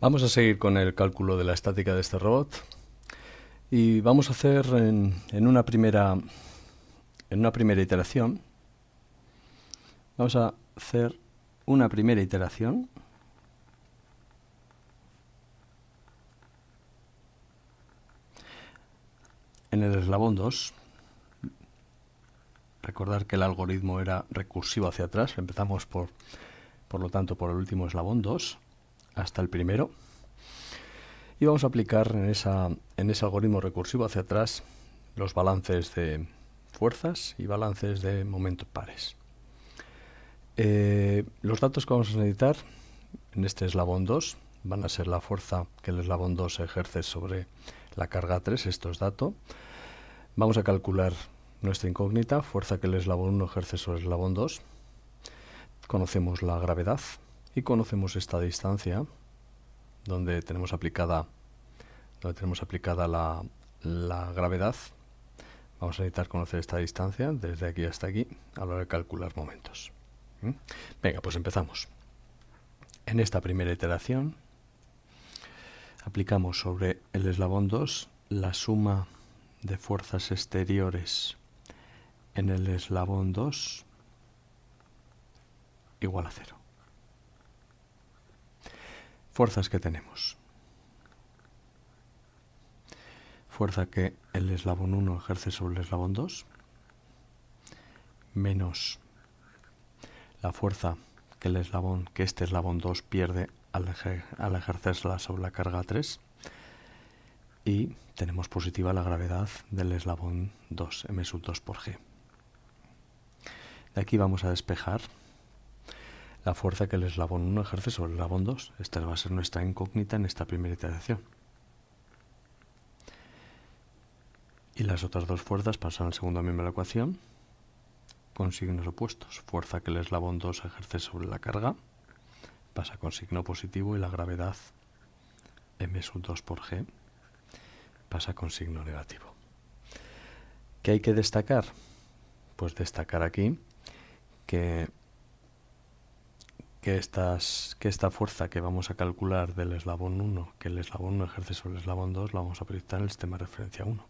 Vamos a seguir con el cálculo de la estática de este robot y vamos a hacer en, una, primera, en una primera iteración, vamos a hacer una primera iteración en el eslabón 2. Recordar que el algoritmo era recursivo hacia atrás, empezamos por, por lo tanto por el último eslabón 2 hasta el primero. Y vamos a aplicar en, ese algoritmo recursivo hacia atrás los balances de fuerzas y balances de momentos pares. Eh, los datos que vamos a necesitar en este eslabón 2 van a ser la fuerza que el eslabón 2 ejerce sobre la carga 3, esto es dato. Vamos a calcular nuestra incógnita, fuerza que el eslabón 1 ejerce sobre el eslabón 2. Conocemos la gravedad, y conocemos esta distancia donde tenemos aplicada donde tenemos aplicada la, gravedad vamos a necesitar conocer esta distancia desde aquí hasta aquí a la hora de calcular momentos ¿Mm? venga pues empezamos en esta primera iteración aplicamos sobre el eslabón 2 la suma de fuerzas exteriores en el eslabón 2 igual a cero fuerzas que tenemos. Fuerza que el eslabón 1 ejerce sobre el eslabón 2, menos la fuerza que el eslabón, que este eslabón 2 pierde al, al ejercerla sobre la carga 3, y tenemos positiva la gravedad del eslabón 2, m sub 2 por g. De aquí vamos a despejar la fuerza que el eslabón 1 ejerce sobre el eslabón 2. Esta va a ser nuestra incógnita en esta primera iteración. Y las otras dos fuerzas pasan al segundo miembro de la ecuación con signos opuestos. Fuerza que el eslabón 2 ejerce sobre la carga pasa con signo positivo y la gravedad m sub 2 por g pasa con signo negativo. ¿Qué hay que destacar? Pues destacar aquí que que, que esta fuerza que vamos a calcular del eslabón 1, que el eslabón 1 ejerce sobre el eslabón 2, la vamos a proyectar en el sistema de referencia 1.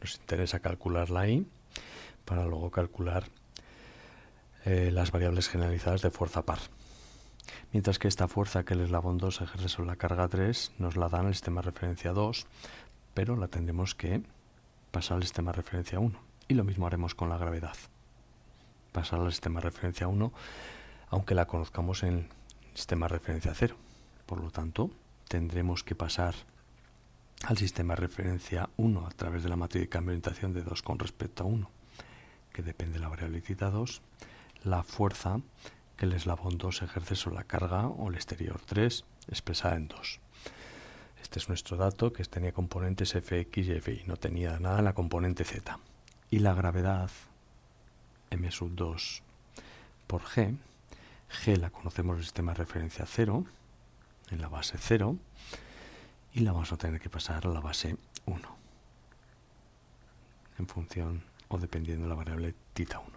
Nos interesa calcularla ahí para luego calcular eh, las variables generalizadas de fuerza par. Mientras que esta fuerza que el eslabón 2 ejerce sobre la carga 3 nos la dan el sistema de referencia 2, pero la tendremos que pasar al sistema de referencia 1. Y lo mismo haremos con la gravedad. Pasar al sistema de referencia 1 aunque la conozcamos en el sistema de referencia 0. Por lo tanto, tendremos que pasar al sistema de referencia 1 a través de la matriz de cambio de orientación de 2 con respecto a 1, que depende de la variable θ 2, la fuerza que el eslabón 2 ejerce sobre la carga o el exterior 3 expresada en 2. Este es nuestro dato que tenía componentes fx y fi, no tenía nada la componente z. Y la gravedad m sub 2 por g G la conocemos el sistema de referencia 0, en la base 0, y la vamos a tener que pasar a la base 1, en función o dependiendo de la variable tita 1.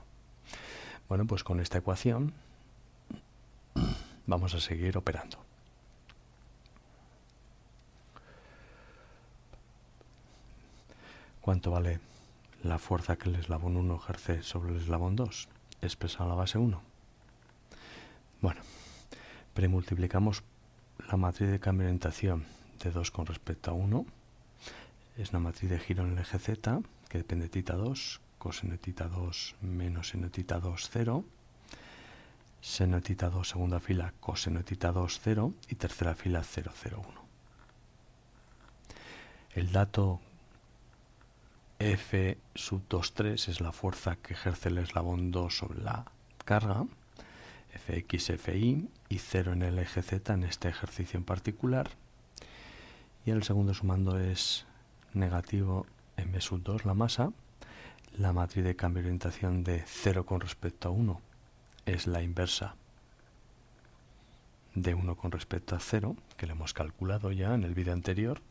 Bueno, pues con esta ecuación vamos a seguir operando. ¿Cuánto vale la fuerza que el eslabón 1 ejerce sobre el eslabón 2? Expresado en la base 1. Bueno, premultiplicamos la matriz de cambio de orientación de 2 con respecto a 1. Es una matriz de giro en el eje Z que depende de tita 2, coseno tita 2 menos seno tita 2, 0. Seno tita 2, segunda fila, coseno tita 2, 0 y tercera fila 0, 0, 1. El dato F sub 2, 3 es la fuerza que ejerce el eslabón 2 sobre la carga. FXFI y 0 en el eje Z en este ejercicio en particular. Y el segundo sumando es negativo M sub 2, la masa. La matriz de cambio de orientación de 0 con respecto a 1 es la inversa de 1 con respecto a 0, que lo hemos calculado ya en el vídeo anterior.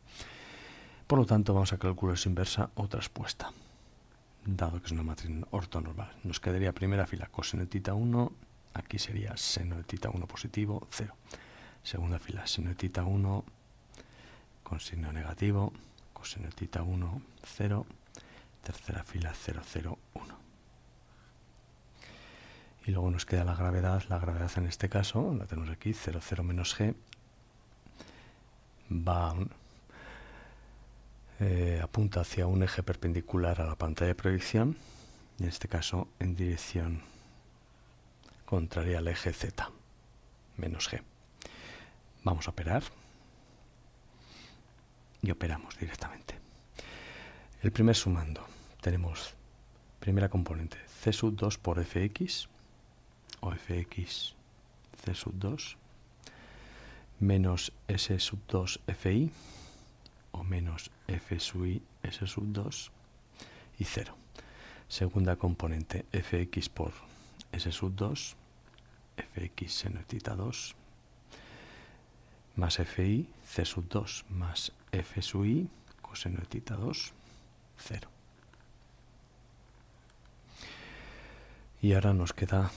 Por lo tanto, vamos a calcular su inversa o transpuesta, dado que es una matriz ortonormal. Nos quedaría primera fila tita 1 aquí sería seno de tita 1 positivo, 0. Segunda fila, seno de tita 1 con signo negativo, coseno de tita 1, 0. Tercera fila, 0, 0, 1. Y luego nos queda la gravedad. La gravedad en este caso, la tenemos aquí, 0, 0 menos g, va eh, apunta hacia un eje perpendicular a la pantalla de proyección, en este caso en dirección contraria al eje Z, menos G. Vamos a operar y operamos directamente. El primer sumando, tenemos primera componente C sub 2 por Fx, o Fx C sub 2, menos S sub 2 Fi, o menos F sub i S sub 2, y 0. Segunda componente Fx por S sub 2, fx seno tita 2, más fi, c sub 2, más f sub i, coseno de tita 2, 0. Y ahora nos queda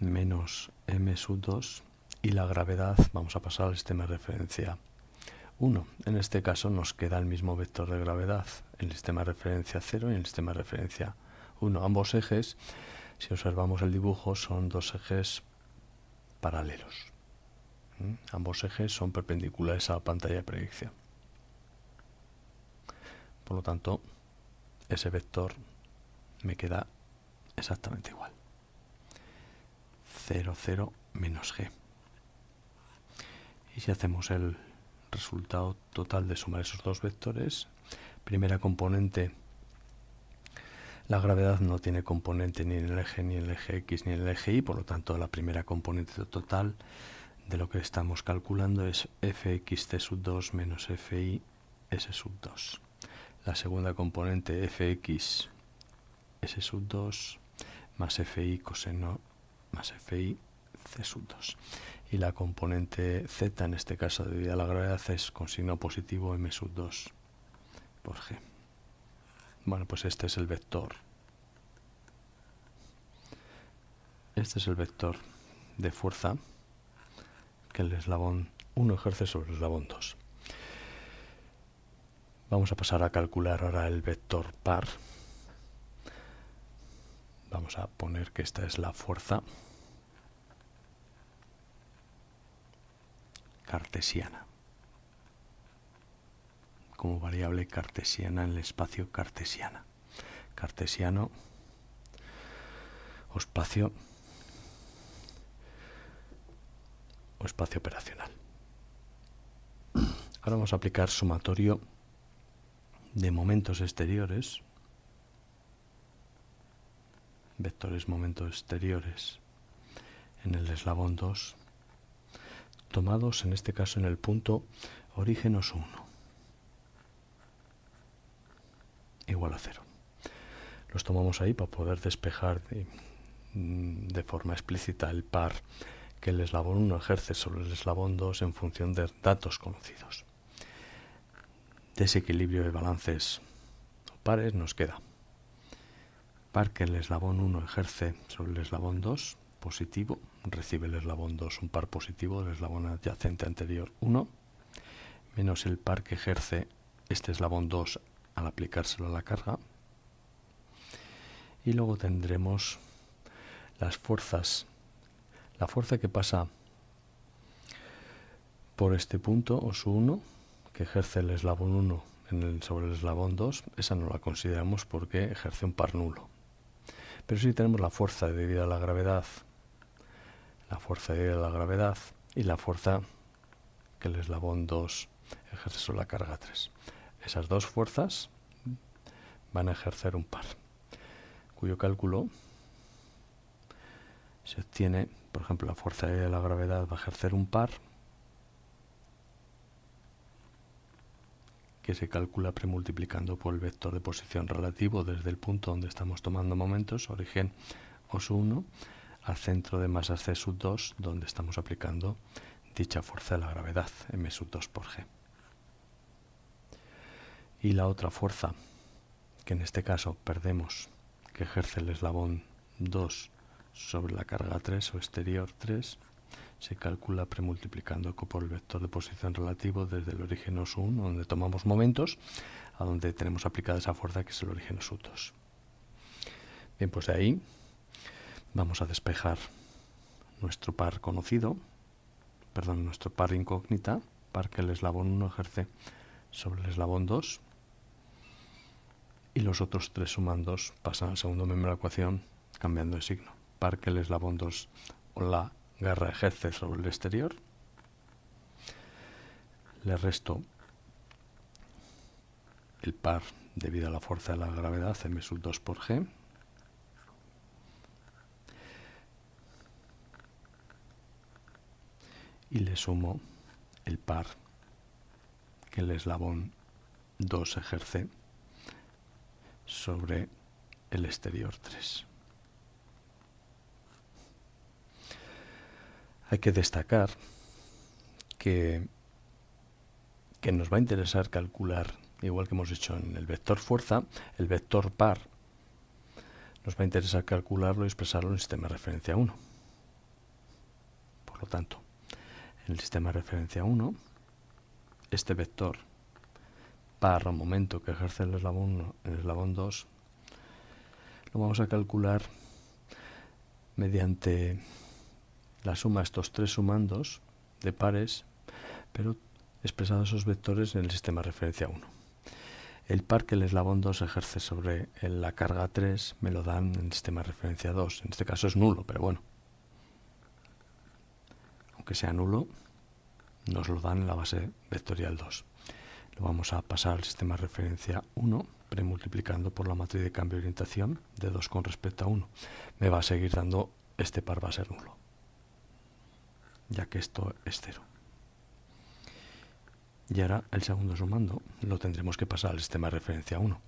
menos m sub 2 y la gravedad, vamos a pasar al sistema de referencia 1. En este caso nos queda el mismo vector de gravedad en el sistema de referencia 0 y en el sistema de referencia 1. Ambos ejes si observamos el dibujo, son dos ejes paralelos. ¿Mm? Ambos ejes son perpendiculares a la pantalla de predicción. Por lo tanto, ese vector me queda exactamente igual. 0, 0, menos g. Y si hacemos el resultado total de sumar esos dos vectores, primera componente la gravedad no tiene componente ni en el eje, ni en el eje X, ni en el eje Y, por lo tanto la primera componente total de lo que estamos calculando es fxc sub 2 menos fi s sub 2. La segunda componente fx s sub 2 más fi coseno más fi c sub 2. Y la componente z, en este caso debido a la gravedad, es con signo positivo m sub 2 por g. Bueno, pues este es el vector. Este es el vector de fuerza que el eslabón 1 ejerce sobre el eslabón 2. Vamos a pasar a calcular ahora el vector par. Vamos a poner que esta es la fuerza cartesiana como variable cartesiana en el espacio cartesiana. Cartesiano o espacio o espacio operacional. Ahora vamos a aplicar sumatorio de momentos exteriores, vectores momentos exteriores en el eslabón 2, tomados en este caso en el punto orígenos 1. igual a 0. Los tomamos ahí para poder despejar mm, de, forma explícita el par que el eslabón 1 ejerce sobre el eslabón 2 en función de datos conocidos. Desequilibrio de balances o pares nos queda. Par que el eslabón 1 ejerce sobre el eslabón 2, positivo, recibe el eslabón 2 un par positivo del eslabón adyacente anterior 1, menos el par que ejerce este eslabón 2 al aplicárselo a la carga. Y luego tendremos las fuerzas. La fuerza que pasa por este punto, su 1, que ejerce el eslabón 1 sobre el eslabón 2, esa no la consideramos porque ejerce un par nulo. Pero sí tenemos la fuerza debida a la gravedad, la fuerza debida a la gravedad y la fuerza que el eslabón 2 ejerce sobre la carga 3. Esas dos fuerzas van a ejercer un par, cuyo cálculo se obtiene, por ejemplo, la fuerza e de la gravedad va a ejercer un par que se calcula premultiplicando por el vector de posición relativo desde el punto donde estamos tomando momentos, origen o 1, al centro de masa C sub 2, donde estamos aplicando dicha fuerza de la gravedad, m sub 2 por g y la otra fuerza, que en este caso perdemos, que ejerce el eslabón 2 sobre la carga 3 o exterior 3, se calcula premultiplicando por el vector de posición relativo desde el origen o 1, donde tomamos momentos, a donde tenemos aplicada esa fuerza que es el origen os 2. Bien, pues de ahí vamos a despejar nuestro par conocido, perdón, nuestro par incógnita, par que el eslabón 1 ejerce sobre el eslabón 2, y los otros tres sumando pasan al segundo miembro de la ecuación cambiando de signo. Par que el eslabón 2 o la garra ejerce sobre el exterior. Le resto el par debido a la fuerza de la gravedad m sub 2 por g. Y le sumo el par que el eslabón 2 ejerce sobre el exterior 3. Hay que destacar que, nos va a interesar calcular, igual que hemos hecho en el vector fuerza, el vector par nos va a interesar calcularlo y expresarlo en el sistema de referencia 1. Por lo tanto, en el sistema de referencia 1, este vector un momento que ejerce el eslabón 1, el eslabón 2, lo vamos a calcular mediante la suma de estos tres sumandos de pares, pero expresados esos vectores en el sistema de referencia 1. El par que el eslabón 2 ejerce sobre la carga 3 me lo dan en el sistema de referencia 2. En este caso es nulo, pero bueno. Aunque sea nulo, nos lo dan en la base vectorial 2 lo vamos a pasar al sistema de referencia 1 premultiplicando por la matriz de cambio de orientación de 2 con respecto a 1. Me va a seguir dando este par va a ser nulo, ya que esto es 0. Y ahora el segundo sumando lo tendremos que pasar al sistema de referencia 1.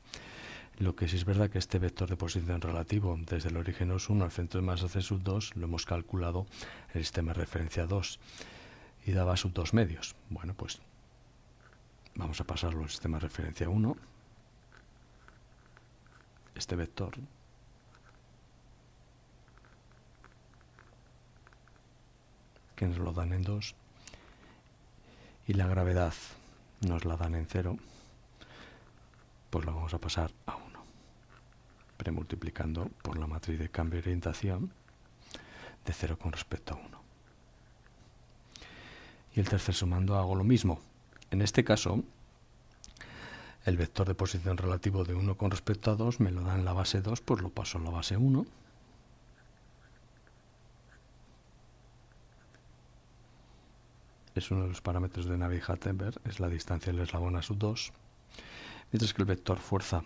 Lo que sí es verdad que este vector de posición relativo desde el origen os 1 al centro de masa C sub 2 lo hemos calculado en el sistema de referencia 2 y daba sub 2 medios. Bueno, pues Vamos a pasarlo al sistema de referencia 1. Este vector que nos lo dan en 2 y la gravedad nos la dan en 0 pues la vamos a pasar a 1 premultiplicando por la matriz de cambio de orientación de 0 con respecto a 1 y el tercer sumando hago lo mismo en este caso, el vector de posición relativo de 1 con respecto a 2 me lo da en la base 2, pues lo paso en la base 1. Es uno de los parámetros de Navi-Hattenberg, es la distancia del eslabón a su 2. Mientras que el vector fuerza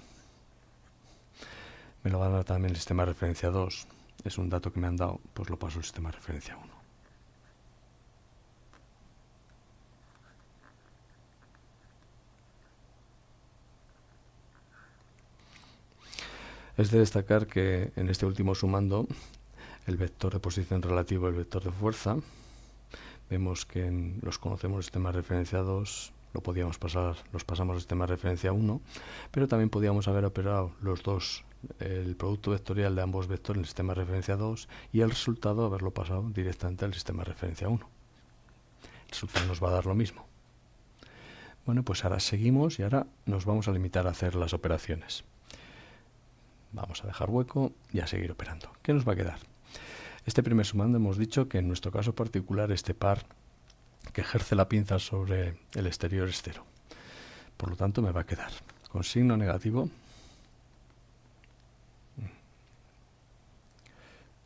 me lo va a dar también el sistema de referencia 2. Es un dato que me han dado, pues lo paso al sistema de referencia 1. Es de destacar que en este último sumando el vector de posición relativo y el vector de fuerza, vemos que los conocemos referencia 2, lo podíamos pasar, los pasamos al sistema de referencia 1, pero también podíamos haber operado los dos, el producto vectorial de ambos vectores en el sistema de referencia 2 y el resultado haberlo pasado directamente al sistema de referencia 1. El resultado nos va a dar lo mismo. Bueno, pues ahora seguimos y ahora nos vamos a limitar a hacer las operaciones. Vamos a dejar hueco y a seguir operando. ¿Qué nos va a quedar? Este primer sumando hemos dicho que en nuestro caso particular este par que ejerce la pinza sobre el exterior es cero. Por lo tanto me va a quedar con signo negativo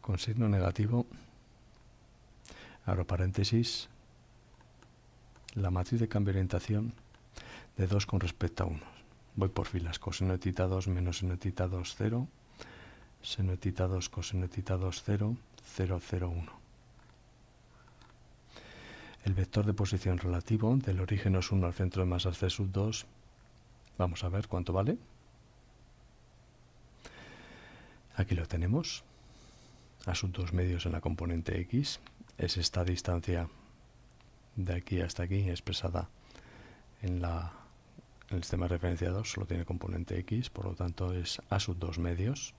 con signo negativo abro paréntesis la matriz de cambio de orientación de 2 con respecto a 1 voy por filas, coseno tita 2 menos seno tita 2, 0, seno tita 2, coseno tita 2, 0, 0, 0, 1. El vector de posición relativo del origen os 1 al centro de masa C sub 2, vamos a ver cuánto vale. Aquí lo tenemos, a sub 2 medios en la componente X, es esta distancia de aquí hasta aquí expresada en la el sistema referenciado solo tiene componente X, por lo tanto es A sub 2 medios.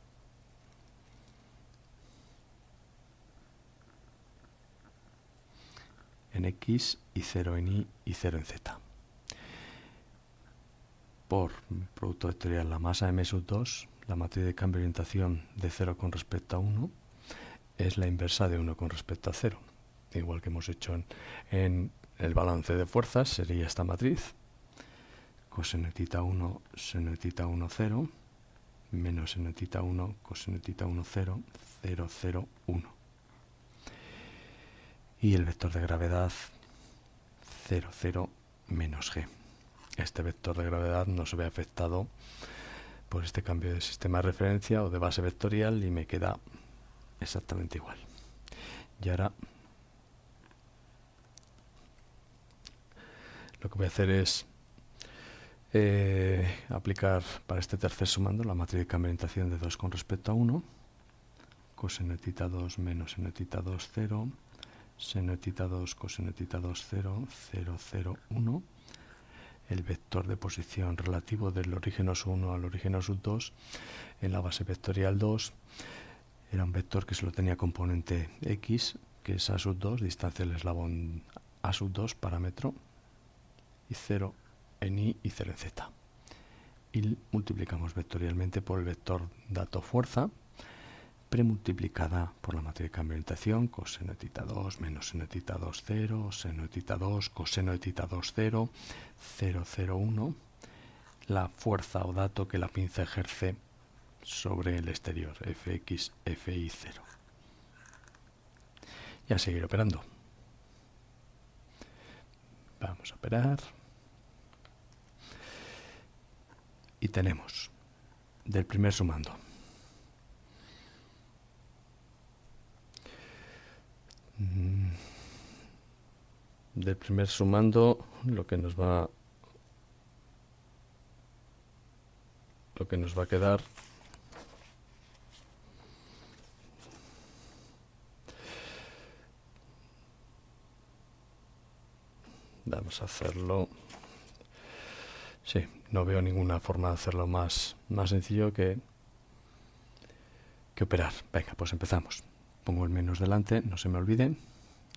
en X y 0 en Y y 0 en Z. Por producto vectorial, la masa M sub 2, la matriz de cambio de orientación de 0 con respecto a 1, es la inversa de 1 con respecto a 0. Igual que hemos hecho en, en el balance de fuerzas, sería esta matriz cosenetita 1, senetita 1, 0, menos senetita 1, cosenetita 1, 0, 0, 0, 1. Y el vector de gravedad 0, 0, menos g. Este vector de gravedad no se ve afectado por este cambio de sistema de referencia o de base vectorial y me queda exactamente igual. Y ahora lo que voy a hacer es eh, aplicar para este tercer sumando la matriz de cambio-orientación de 2 con respecto a 1, coseno tita 2 menos seno tita 2, 0, seno 2, coseno tita 2, 0, 0, 0, 1. El vector de posición relativo del origen 1 al origen 2 en la base vectorial 2 era un vector que solo tenía componente x, que es a sub 2, distancia del eslabón a sub 2, parámetro, y 0, en y 0 en z. Y multiplicamos vectorialmente por el vector dato fuerza, premultiplicada por la matriz de cambio de orientación, coseno de tita 2 menos seno de tita 2, 0, seno de tita 2, coseno de tita 2, 0, 0, 0, 1, la fuerza o dato que la pinza ejerce sobre el exterior, fx, fi 0. Y a seguir operando. Vamos a operar. y tenemos del primer sumando. Mm. Del primer sumando lo que nos va lo que nos va a quedar vamos a hacerlo Sí, no veo ninguna forma de hacerlo más, más sencillo que, que operar. Venga, pues empezamos. Pongo el menos delante, no se me olvide,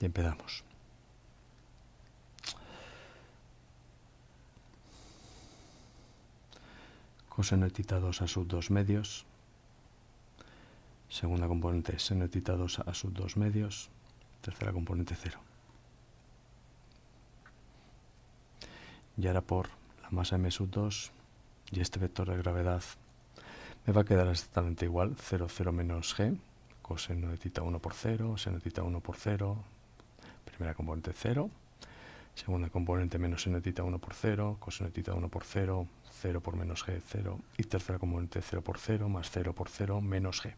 y empezamos. coseno tita 2 a sub 2 medios. Segunda componente seno tita 2 a sub 2 medios. Tercera componente cero. Y ahora por la masa m 2 y este vector de gravedad me va a quedar exactamente igual, 0, 0 menos g, coseno de tita 1 por 0, seno de tita 1 por 0, primera componente 0, segunda componente menos seno de tita 1 por 0, coseno de tita 1 por 0, 0 por menos g, 0, y tercera componente 0 por 0, más 0 por 0, menos g.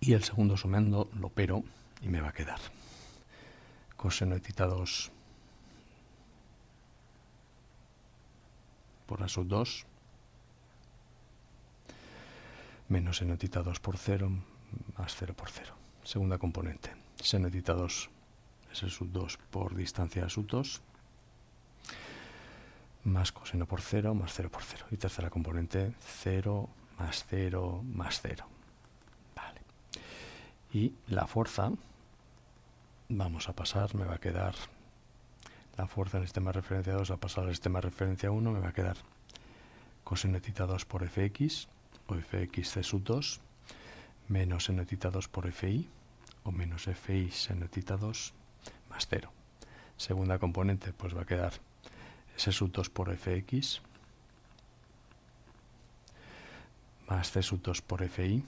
Y el segundo sumando lo pero y me va a quedar coseno de tita 2 por la sub 2 menos seno de tita 2 por 0 más 0 por 0 segunda componente seno de tita 2 es el sub 2 por distancia de sub 2 más coseno por 0 más 0 por 0 y tercera componente 0 más 0 más 0 y la fuerza vamos a pasar, me va a quedar la fuerza el sistema de referencia 2 a pasar al sistema de referencia 1, me va a quedar coseno tita 2 por fx o fx c sub 2 menos seno tita 2 por fi o menos fi seno tita 2 más 0. Segunda componente, pues va a quedar c sub 2 por fx más c sub 2 por fi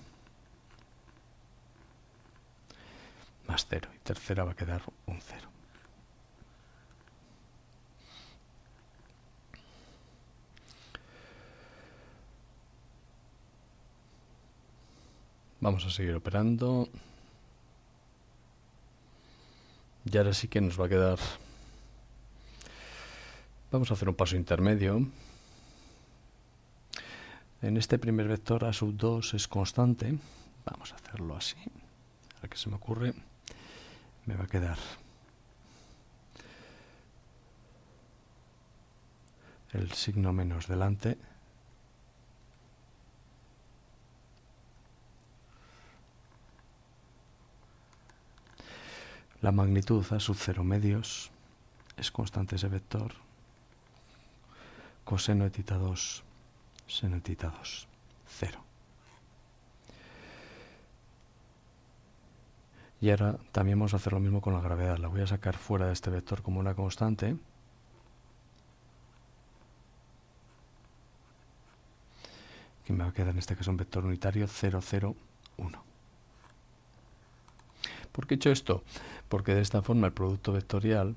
0 y tercera va a quedar un 0. Vamos a seguir operando. Y ahora sí que nos va a quedar... Vamos a hacer un paso intermedio. En este primer vector A sub 2 es constante. Vamos a hacerlo así. A que se me ocurre me va a quedar. El signo menos delante. La magnitud a sub cero medios es constante ese vector. Coseno de tita 2, seno de tita 2, 0. Y ahora también vamos a hacer lo mismo con la gravedad. La voy a sacar fuera de este vector como una constante. Que me va a quedar en este caso un vector unitario 0, 0, 1. ¿Por qué he hecho esto? Porque de esta forma el producto vectorial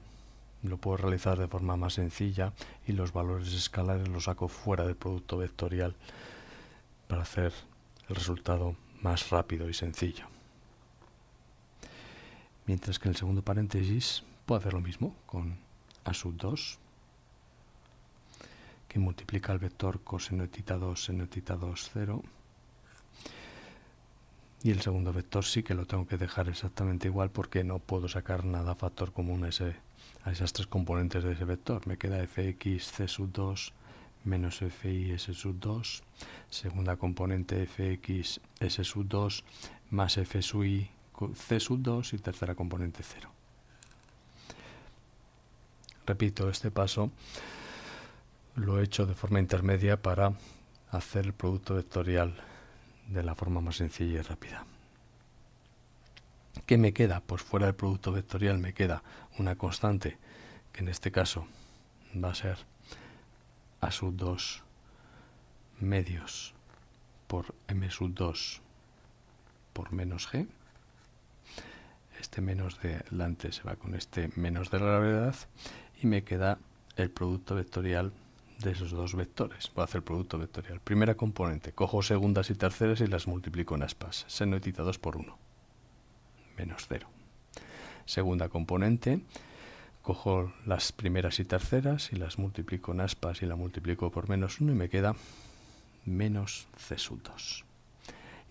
lo puedo realizar de forma más sencilla y los valores escalares los saco fuera del producto vectorial para hacer el resultado más rápido y sencillo. Mientras que en el segundo paréntesis puedo hacer lo mismo con a sub 2, que multiplica el vector coseno de tita 2, seno de tita 2, 0. Y el segundo vector sí que lo tengo que dejar exactamente igual porque no puedo sacar nada factor común a, esas tres componentes de ese vector. Me queda fx, c sub 2, menos fi, s sub 2. Segunda componente fx, s sub 2, más f sub i, C sub 2 y tercera componente 0. Repito, este paso lo he hecho de forma intermedia para hacer el producto vectorial de la forma más sencilla y rápida. ¿Qué me queda? Pues fuera del producto vectorial me queda una constante, que en este caso va a ser a sub 2 medios por m sub 2 por menos g este menos delante se va con este menos de la gravedad y me queda el producto vectorial de esos dos vectores. Voy a hacer producto vectorial. Primera componente, cojo segundas y terceras y las multiplico en aspas. Seno y 2 por 1, menos 0. Segunda componente, cojo las primeras y terceras y las multiplico en aspas y la multiplico por menos 1 y me queda menos C2.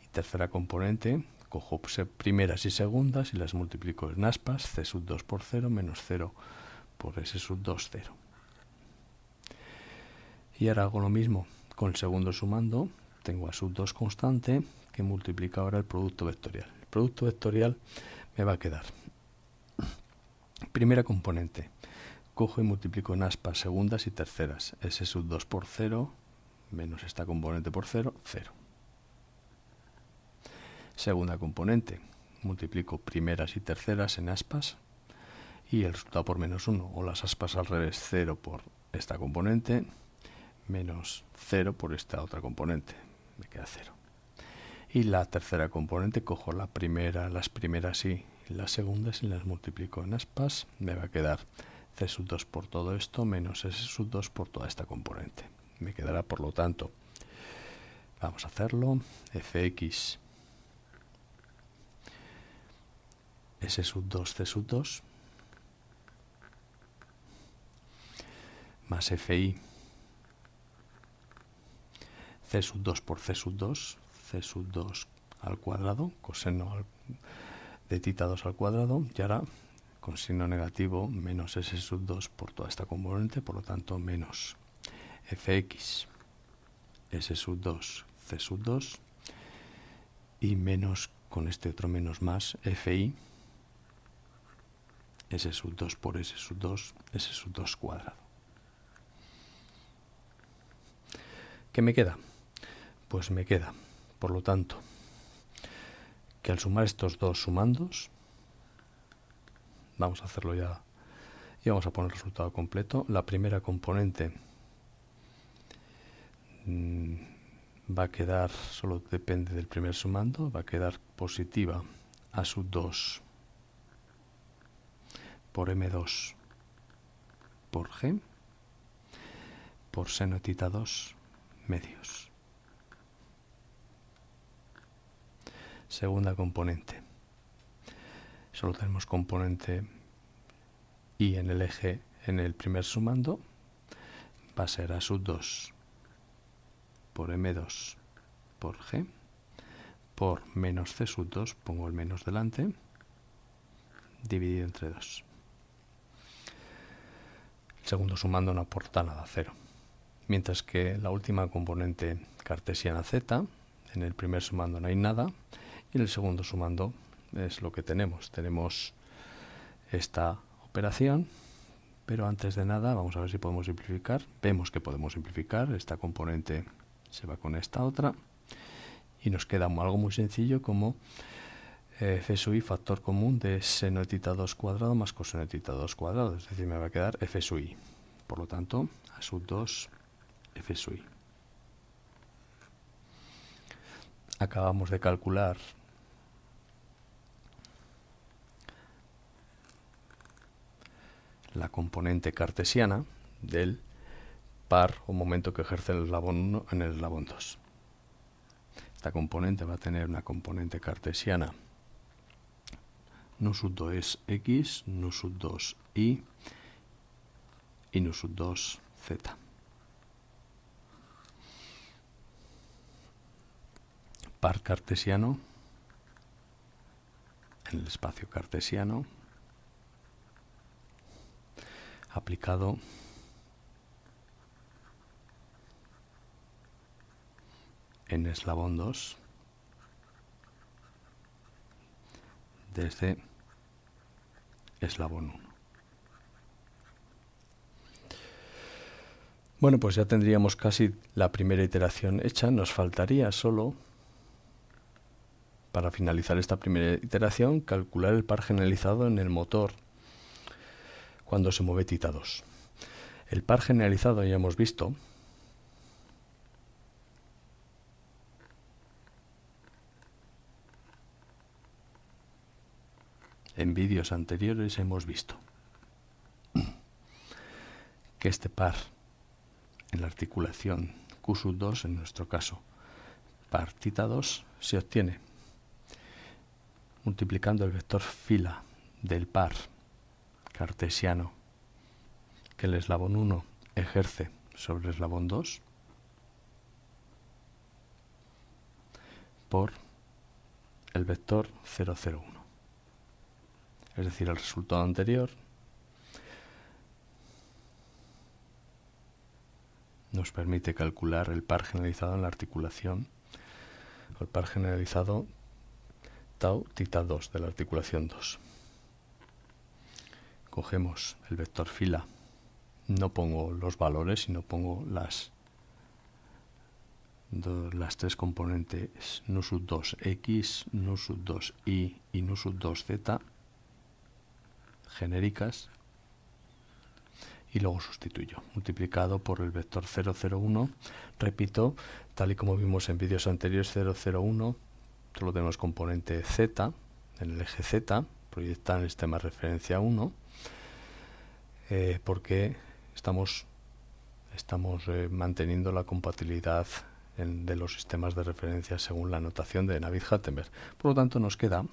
Y tercera componente, Cojo primeras y segundas y las multiplico en aspas, c sub 2 por 0 menos 0 por s sub 2, 0. Y ahora hago lo mismo con el segundo sumando, tengo a sub 2 constante que multiplica ahora el producto vectorial. El producto vectorial me va a quedar. Primera componente, cojo y multiplico en aspas segundas y terceras, s sub 2 por 0 menos esta componente por 0, 0. Segunda componente, multiplico primeras y terceras en aspas y el resultado por menos 1, o las aspas al revés, 0 por esta componente, menos 0 por esta otra componente, me queda 0. Y la tercera componente, cojo la primera, las primeras y las segundas y las multiplico en aspas, me va a quedar c sub 2 por todo esto menos s sub 2 por toda esta componente. Me quedará, por lo tanto, vamos a hacerlo, fx S sub 2, C sub 2, más FI, C sub 2 por C sub 2, C sub 2 al cuadrado, coseno de tita 2 al cuadrado, y ahora con signo negativo menos S sub 2 por toda esta componente, por lo tanto menos Fx, S sub 2, C sub 2, y menos con este otro menos más, FI, S sub 2 por S sub 2, S sub 2 cuadrado. ¿Qué me queda? Pues me queda, por lo tanto, que al sumar estos dos sumandos, vamos a hacerlo ya y vamos a poner el resultado completo. La primera componente mm, va a quedar, solo depende del primer sumando, va a quedar positiva a sub 2 por M2 por G por seno tita 2 medios. Segunda componente. Solo tenemos componente y en el eje en el primer sumando va a ser a sub 2 por M2 por G por menos C sub 2, pongo el menos delante, dividido entre 2 segundo sumando no aporta nada cero. Mientras que la última componente cartesiana z, en el primer sumando no hay nada, y en el segundo sumando es lo que tenemos. Tenemos esta operación, pero antes de nada vamos a ver si podemos simplificar. Vemos que podemos simplificar, esta componente se va con esta otra, y nos queda algo muy sencillo como eh, f sub i factor común de seno de tita 2 cuadrado más coseno de tita 2 cuadrado, es decir, me va a quedar f sub i. Por lo tanto, a sub 2 f sub i. Acabamos de calcular la componente cartesiana del par o momento que ejerce el eslabón 1 en el eslabón 2. Esta componente va a tener una componente cartesiana nu sub 2 es x, nu sub 2 y y nu sub 2 z. Par cartesiano en el espacio cartesiano aplicado en eslabón 2 este eslabón 1. Bueno, pues ya tendríamos casi la primera iteración hecha. Nos faltaría solo, para finalizar esta primera iteración, calcular el par generalizado en el motor cuando se mueve Tita 2. El par generalizado ya hemos visto en vídeos anteriores hemos visto que este par en la articulación Q2 en nuestro caso, partita 2, se obtiene multiplicando el vector fila del par cartesiano que el eslabón 1 ejerce sobre el eslabón 2 por el vector 001 es decir, el resultado anterior, nos permite calcular el par generalizado en la articulación, el par generalizado tau tita 2 de la articulación 2. Cogemos el vector fila, no pongo los valores, sino pongo las, las tres componentes nu sub 2x, nu sub 2y y nu sub 2z genéricas y luego sustituyo, multiplicado por el vector 001, repito, tal y como vimos en vídeos anteriores 001, solo tenemos componente z en el eje z, proyectado en el sistema de referencia 1, eh, porque estamos, estamos eh, manteniendo la compatibilidad de los sistemas de referencia según la notación de Navid-Hattenberg. Por lo tanto, nos queda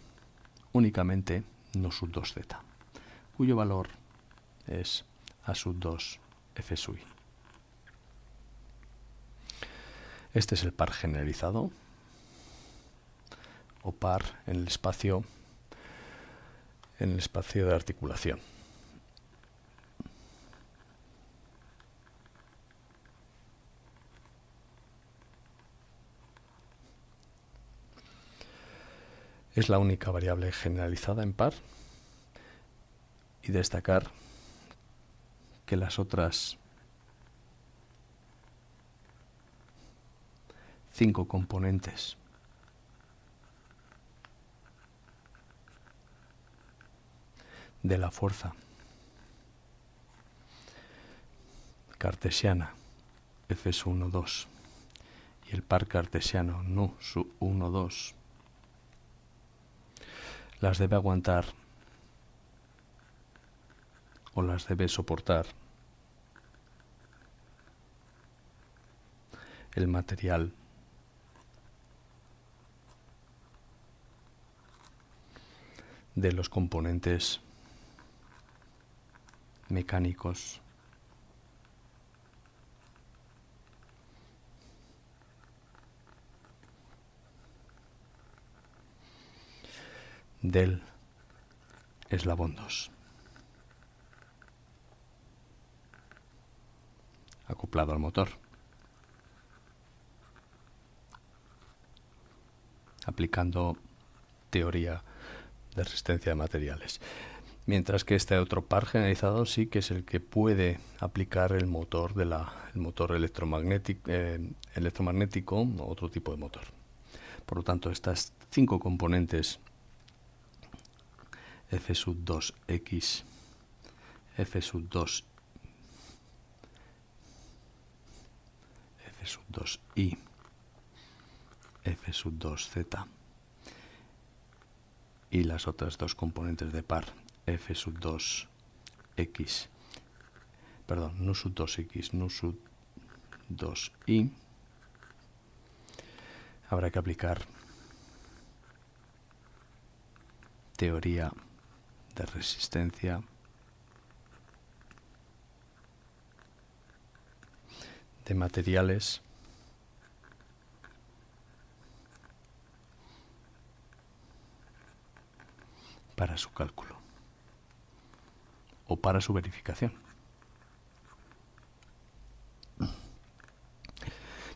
únicamente no 2z cuyo valor es a sub 2 f sub i. Este es el par generalizado o par en el espacio en el espacio de articulación. Es la única variable generalizada en par y destacar que las otras cinco componentes de la fuerza cartesiana F1, 2 y el par cartesiano NU, 1, 2 las debe aguantar o las debe soportar. El material. de los componentes mecánicos. del eslabón 2. acoplado al motor. Aplicando teoría de resistencia de materiales. Mientras que este otro par generalizado sí que es el que puede aplicar el motor, de el motor eh, electromagnético, o otro tipo de motor. Por lo tanto, estas cinco componentes F sub 2X, F sub 2 sub 2i, f sub 2z y las otras dos componentes de par, f sub 2x, perdón, no sub 2x, nu sub 2i, habrá que aplicar teoría de resistencia de materiales para su cálculo o para su verificación.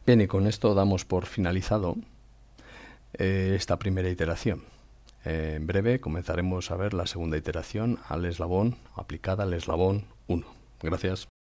Bien, y con esto damos por finalizado eh, esta primera iteración. Eh, en breve comenzaremos a ver la segunda iteración al eslabón aplicada al eslabón 1. Gracias.